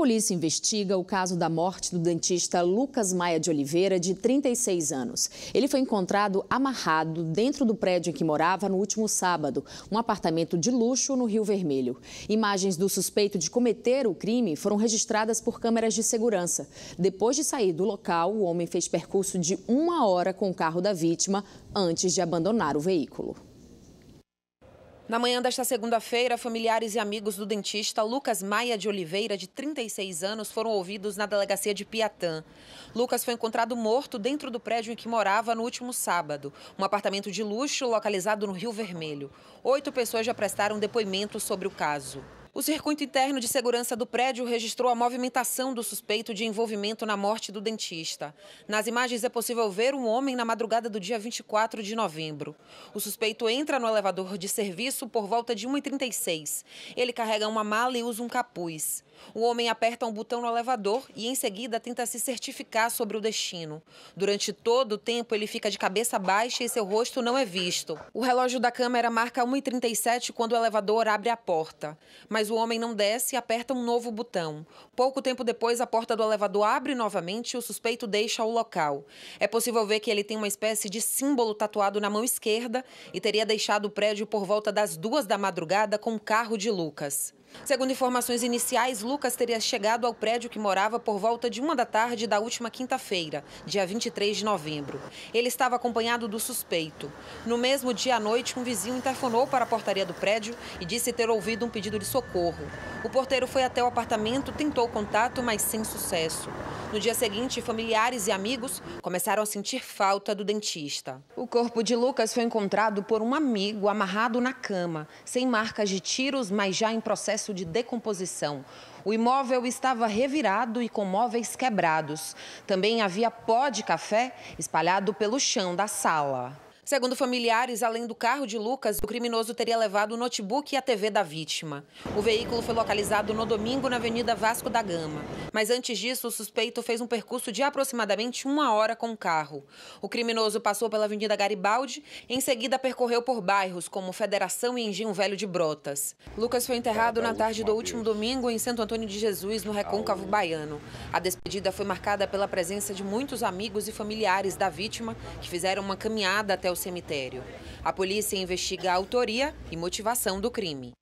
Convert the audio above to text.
polícia investiga o caso da morte do dentista Lucas Maia de Oliveira, de 36 anos. Ele foi encontrado amarrado dentro do prédio em que morava no último sábado, um apartamento de luxo no Rio Vermelho. Imagens do suspeito de cometer o crime foram registradas por câmeras de segurança. Depois de sair do local, o homem fez percurso de uma hora com o carro da vítima antes de abandonar o veículo. Na manhã desta segunda-feira, familiares e amigos do dentista Lucas Maia de Oliveira, de 36 anos, foram ouvidos na delegacia de Piatã. Lucas foi encontrado morto dentro do prédio em que morava no último sábado, um apartamento de luxo localizado no Rio Vermelho. Oito pessoas já prestaram depoimento sobre o caso. O circuito interno de segurança do prédio registrou a movimentação do suspeito de envolvimento na morte do dentista. Nas imagens é possível ver um homem na madrugada do dia 24 de novembro. O suspeito entra no elevador de serviço por volta de 1h36. Ele carrega uma mala e usa um capuz. O homem aperta um botão no elevador e, em seguida, tenta se certificar sobre o destino. Durante todo o tempo, ele fica de cabeça baixa e seu rosto não é visto. O relógio da câmera marca 1h37 quando o elevador abre a porta. Mas mas o homem não desce e aperta um novo botão. Pouco tempo depois, a porta do elevador abre novamente e o suspeito deixa o local. É possível ver que ele tem uma espécie de símbolo tatuado na mão esquerda e teria deixado o prédio por volta das duas da madrugada com o carro de Lucas. Segundo informações iniciais, Lucas teria chegado ao prédio que morava por volta de uma da tarde da última quinta-feira, dia 23 de novembro. Ele estava acompanhado do suspeito. No mesmo dia à noite, um vizinho interfonou para a portaria do prédio e disse ter ouvido um pedido de socorro. O porteiro foi até o apartamento, tentou contato, mas sem sucesso. No dia seguinte, familiares e amigos começaram a sentir falta do dentista. O corpo de Lucas foi encontrado por um amigo amarrado na cama, sem marcas de tiros, mas já em processo processo de decomposição. O imóvel estava revirado e com móveis quebrados. Também havia pó de café espalhado pelo chão da sala. Segundo familiares, além do carro de Lucas, o criminoso teria levado o notebook e a TV da vítima. O veículo foi localizado no domingo na Avenida Vasco da Gama. Mas antes disso, o suspeito fez um percurso de aproximadamente uma hora com o carro. O criminoso passou pela Avenida Garibaldi, em seguida percorreu por bairros como Federação e Engenho Velho de Brotas. Lucas foi enterrado na tarde do último domingo em Santo Antônio de Jesus, no Recôncavo Baiano. A despedida foi marcada pela presença de muitos amigos e familiares da vítima, que fizeram uma caminhada até o cemitério. A polícia investiga a autoria e motivação do crime.